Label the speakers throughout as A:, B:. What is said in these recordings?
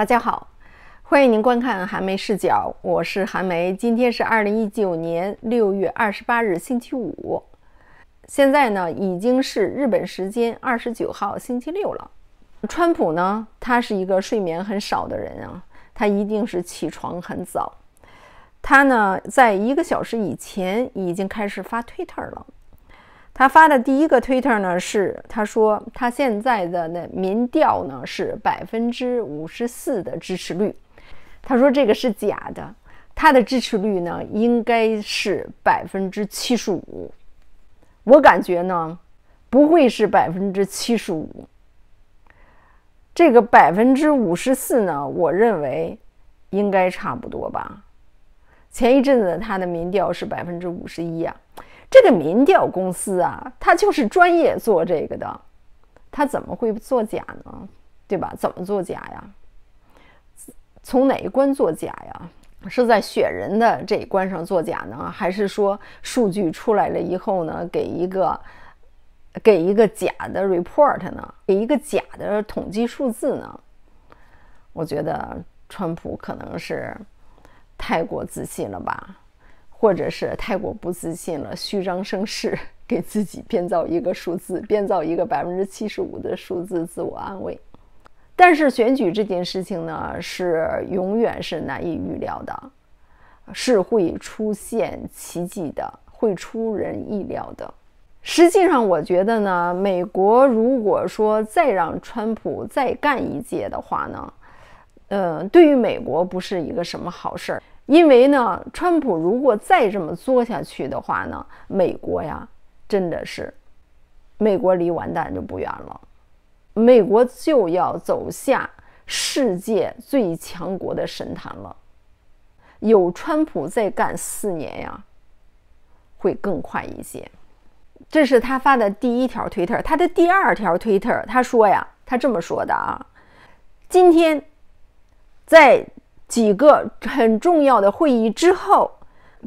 A: 大家好，欢迎您观看寒梅视角，我是寒梅。今天是二零一九年六月二十八日，星期五。现在呢已经是日本时间二十九号星期六了。川普呢，他是一个睡眠很少的人啊，他一定是起床很早。他呢，在一个小时以前已经开始发推特了。他发的第一个推特呢是，他说他现在的那民调呢是百分之五十四的支持率，他说这个是假的，他的支持率呢应该是百分之七十五，我感觉呢不会是百分之七十五，这个百分之五十四呢，我认为应该差不多吧，前一阵子他的民调是百分之五十一啊。这个民调公司啊，他就是专业做这个的，他怎么会作假呢？对吧？怎么作假呀？从哪一关作假呀？是在选人的这一关上作假呢，还是说数据出来了以后呢，给一个给一个假的 report 呢，给一个假的统计数字呢？我觉得川普可能是太过自信了吧。或者是太过不自信了，虚张声势，给自己编造一个数字，编造一个百分之七十五的数字，自我安慰。但是选举这件事情呢，是永远是难以预料的，是会出现奇迹的，会出人意料的。实际上，我觉得呢，美国如果说再让川普再干一届的话呢，呃，对于美国不是一个什么好事儿。因为呢，川普如果再这么做下去的话呢，美国呀，真的是，美国离完蛋就不远了，美国就要走下世界最强国的神坛了。有川普再干四年呀，会更快一些。这是他发的第一条推特，他的第二条推特，他说呀，他这么说的啊，今天在。几个很重要的会议之后，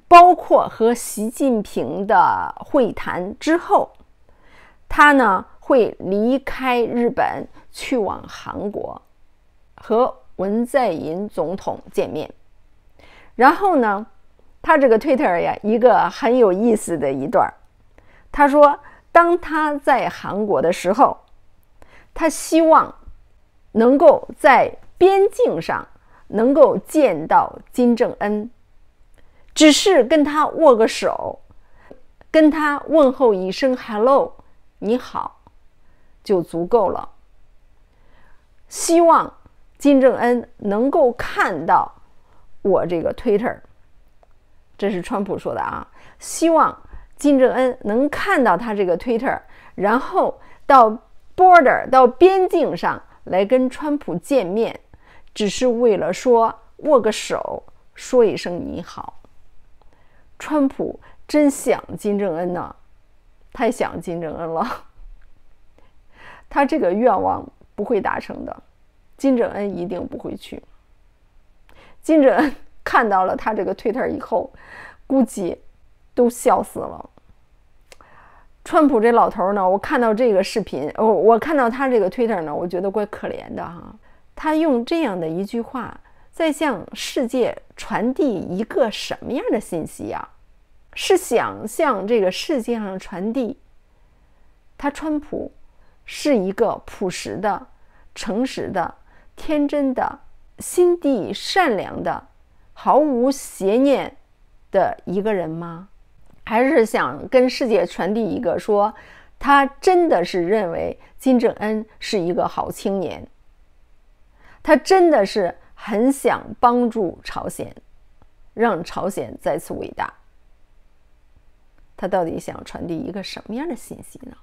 A: 包括和习近平的会谈之后，他呢会离开日本去往韩国，和文在寅总统见面。然后呢，他这个 Twitter 呀，一个很有意思的一段他说：“当他在韩国的时候，他希望能够在边境上。”能够见到金正恩，只是跟他握个手，跟他问候一声 “hello，你好”，就足够了。希望金正恩能够看到我这个 Twitter，这是川普说的啊。希望金正恩能看到他这个 Twitter，然后到 border 到边境上来跟川普见面。只是为了说握个手，说一声你好。川普真想金正恩呢，太想金正恩了。他这个愿望不会达成的，金正恩一定不会去。金正恩看到了他这个 Twitter 以后，估计都笑死了。川普这老头呢，我看到这个视频，我我看到他这个 Twitter 呢，我觉得怪可怜的哈。他用这样的一句话，在向世界传递一个什么样的信息呀？是想向这个世界上传递，他川普是一个朴实的、诚实的、天真的、心地善良的、毫无邪念的一个人吗？还是想跟世界传递一个说，他真的是认为金正恩是一个好青年？他真的是很想帮助朝鲜，让朝鲜再次伟大。他到底想传递一个什么样的信息呢？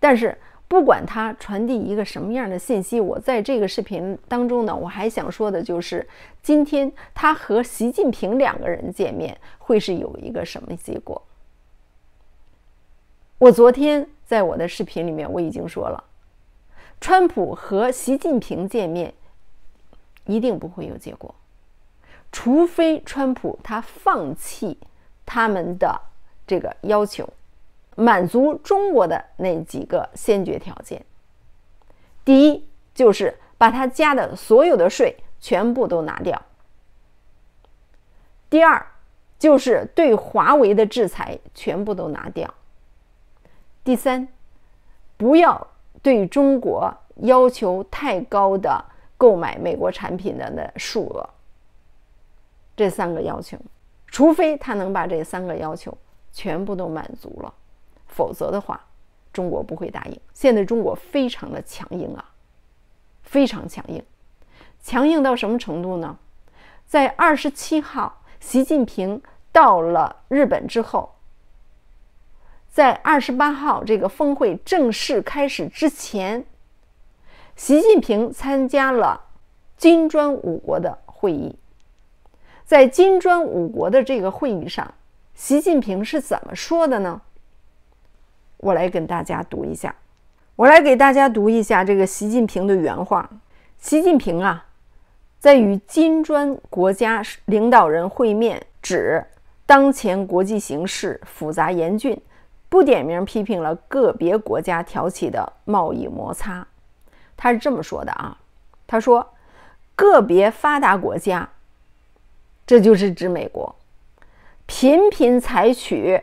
A: 但是不管他传递一个什么样的信息，我在这个视频当中呢，我还想说的就是，今天他和习近平两个人见面会是有一个什么结果？我昨天在我的视频里面我已经说了。川普和习近平见面，一定不会有结果，除非川普他放弃他们的这个要求，满足中国的那几个先决条件。第一，就是把他加的所有的税全部都拿掉；第二，就是对华为的制裁全部都拿掉；第三，不要。对中国要求太高的购买美国产品的那数额，这三个要求，除非他能把这三个要求全部都满足了，否则的话，中国不会答应。现在中国非常的强硬啊，非常强硬，强硬到什么程度呢？在二十七号，习近平到了日本之后。在二十八号这个峰会正式开始之前，习近平参加了金砖五国的会议。在金砖五国的这个会议上，习近平是怎么说的呢？我来跟大家读一下，我来给大家读一下这个习近平的原话。习近平啊，在与金砖国家领导人会面，指当前国际形势复杂严峻。不点名批评了个别国家挑起的贸易摩擦，他是这么说的啊。他说，个别发达国家，这就是指美国，频频采取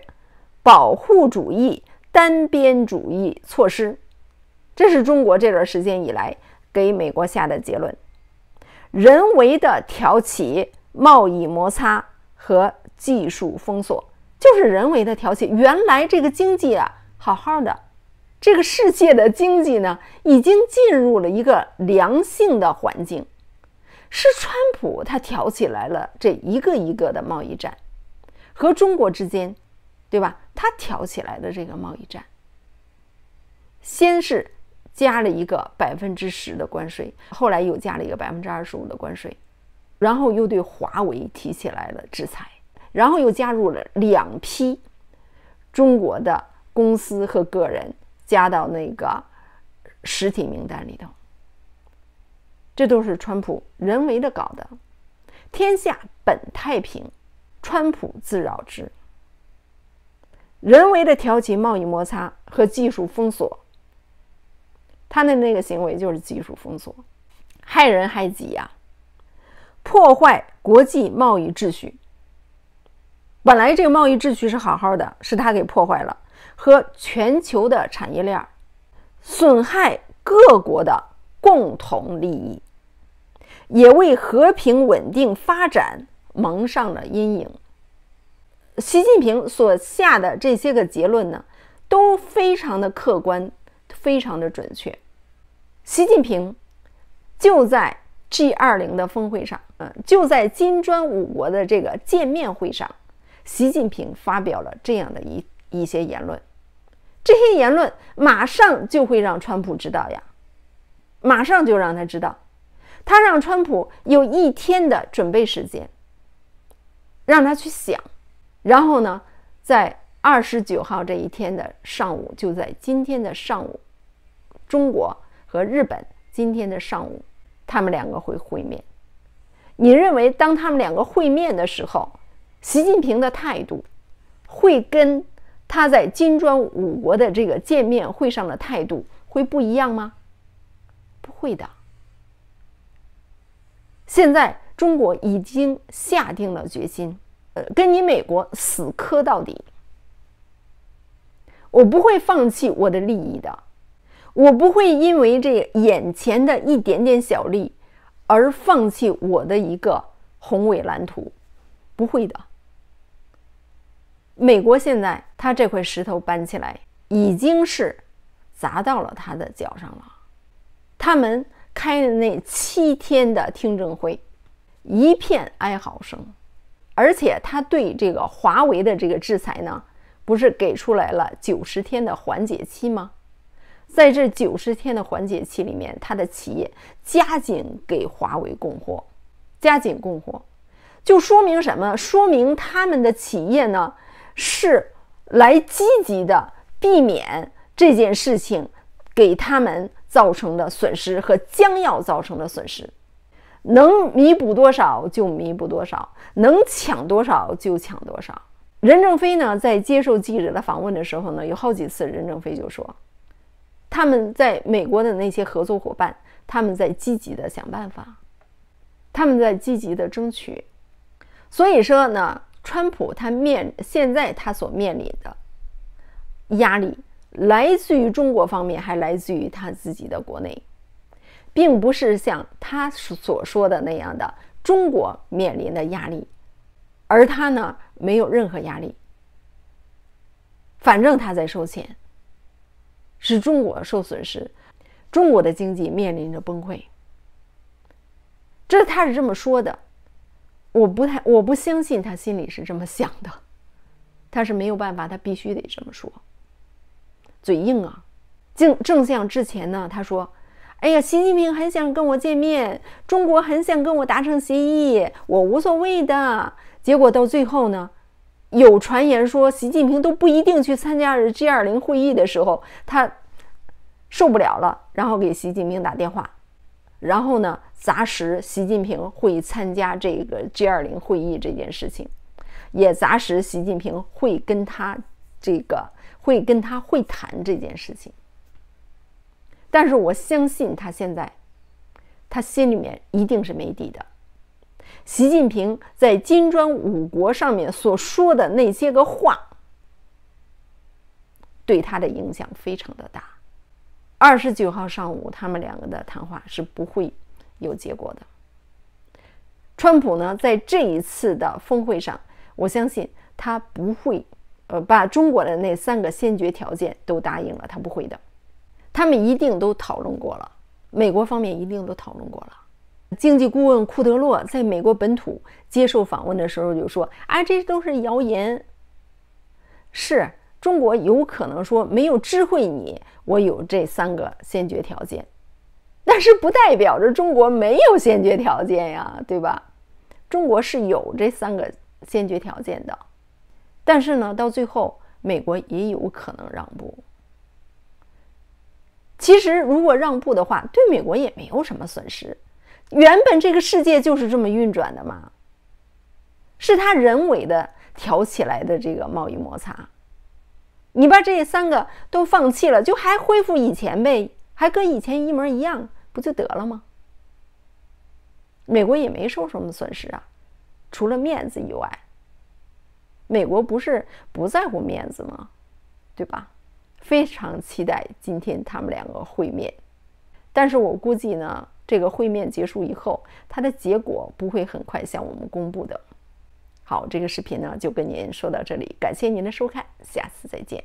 A: 保护主义、单边主义措施，这是中国这段时间以来给美国下的结论，人为的挑起贸易摩擦和技术封锁。就是人为的挑起，原来这个经济啊，好好的，这个世界的经济呢，已经进入了一个良性的环境，是川普他挑起来了这一个一个的贸易战，和中国之间，对吧？他挑起来的这个贸易战，先是加了一个百分之十的关税，后来又加了一个百分之二十五的关税，然后又对华为提起来了制裁。然后又加入了两批中国的公司和个人，加到那个实体名单里头。这都是川普人为的搞的。天下本太平，川普自扰之。人为的挑起贸易摩擦和技术封锁，他的那个行为就是技术封锁，害人害己呀，破坏国际贸易秩序。本来这个贸易秩序是好好的，是他给破坏了，和全球的产业链损害各国的共同利益，也为和平稳定发展蒙上了阴影。习近平所下的这些个结论呢，都非常的客观，非常的准确。习近平就在 G20 的峰会上，嗯，就在金砖五国的这个见面会上。习近平发表了这样的一一些言论，这些言论马上就会让川普知道呀，马上就让他知道，他让川普有一天的准备时间，让他去想，然后呢，在二十九号这一天的上午，就在今天的上午，中国和日本今天的上午，他们两个会会面。你认为当他们两个会面的时候？习近平的态度会跟他在金砖五国的这个见面会上的态度会不一样吗？不会的。现在中国已经下定了决心，呃，跟你美国死磕到底。我不会放弃我的利益的，我不会因为这眼前的一点点小利而放弃我的一个宏伟蓝图，不会的。美国现在他这块石头搬起来，已经是砸到了他的脚上了。他们开的那七天的听证会，一片哀嚎声。而且他对这个华为的这个制裁呢，不是给出来了九十天的缓解期吗？在这九十天的缓解期里面，他的企业加紧给华为供货，加紧供货，就说明什么？说明他们的企业呢？是来积极的避免这件事情给他们造成的损失和将要造成的损失，能弥补多少就弥补多少，能抢多少就抢多少。任正非呢，在接受记者的访问的时候呢，有好几次，任正非就说，他们在美国的那些合作伙伴，他们在积极的想办法，他们在积极的争取，所以说呢。川普他面现在他所面临的压力来自于中国方面，还来自于他自己的国内，并不是像他所说的那样的中国面临的压力，而他呢没有任何压力，反正他在收钱，使中国受损失，中国的经济面临着崩溃，这他是这么说的。我不太，我不相信他心里是这么想的，他是没有办法，他必须得这么说，嘴硬啊。正正像之前呢，他说：“哎呀，习近平很想跟我见面，中国很想跟我达成协议，我无所谓的。”结果到最后呢，有传言说习近平都不一定去参加 G 二零会议的时候，他受不了了，然后给习近平打电话，然后呢。砸实习近平会参加这个 G 二零会议这件事情，也砸实习近平会跟他这个会跟他会谈这件事情。但是我相信他现在，他心里面一定是没底的。习近平在金砖五国上面所说的那些个话，对他的影响非常的大。二十九号上午他们两个的谈话是不会。有结果的。川普呢，在这一次的峰会上，我相信他不会，呃，把中国的那三个先决条件都答应了。他不会的，他们一定都讨论过了。美国方面一定都讨论过了。经济顾问库德洛在美国本土接受访问的时候就说：“啊，这都是谣言。”是中国有可能说没有知会你，我有这三个先决条件。但是不代表着中国没有先决条件呀，对吧？中国是有这三个先决条件的，但是呢，到最后美国也有可能让步。其实如果让步的话，对美国也没有什么损失。原本这个世界就是这么运转的嘛，是他人为的挑起来的这个贸易摩擦，你把这三个都放弃了，就还恢复以前呗。还跟以前一模一样，不就得了吗？美国也没受什么损失啊，除了面子以外。美国不是不在乎面子吗？对吧？非常期待今天他们两个会面，但是我估计呢，这个会面结束以后，它的结果不会很快向我们公布的。好，这个视频呢就跟您说到这里，感谢您的收看，下次再见。